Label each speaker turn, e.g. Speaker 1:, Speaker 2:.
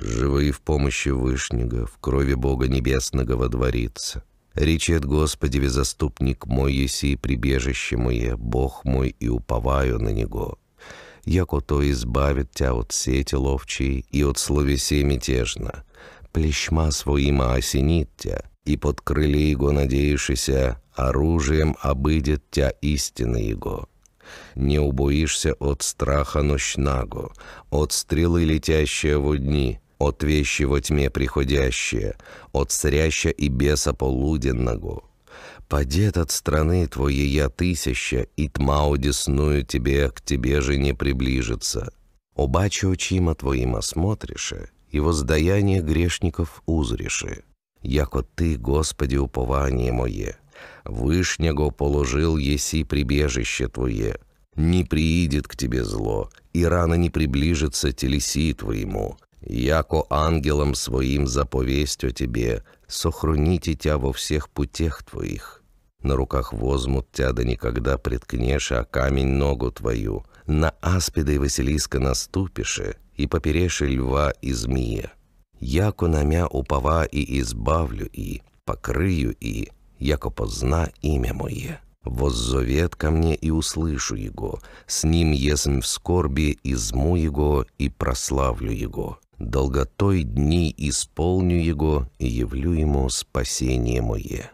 Speaker 1: Живые в помощи Вышнего, в крови Бога Небесного во водворится.
Speaker 2: Речет Господи, заступник мой еси, прибежище мое, Бог мой, и уповаю на Него. Яко то избавит тя от сети ловчей и от словеси мятежно. Плещма своима осенит тя, и под крыли Его надеешься, оружием обыдет тя истины Его. Не убоишься от страха ночнаго от стрелы летящего дни, от вещи во тьме приходящие, от сряща и беса полуденного. Падет от страны твоей я тысяча, и тьма одесную тебе, к тебе же не приближится. Обаче очима твоим осмотрише, и воздаяние грешников узрише. Яко ты, Господи, упование мое, вышнего положил еси прибежище твое, не приидет к тебе зло, и рано не приближится телеси твоему, яко ангелам своим заповесть о тебе, сохраните тебя во всех путях твоих. На руках возьмут тебя, да никогда приткнешь, а камень ногу твою. На аспиды и Василиска наступишь и попереши льва и змея. Яко на мя упава и избавлю и, покрыю и, яко позна имя мое. Воззовет ко мне и услышу его, с ним есмь в скорби, изму его и прославлю его»
Speaker 1: долготой дні исполню его и явлю ему спасение мое».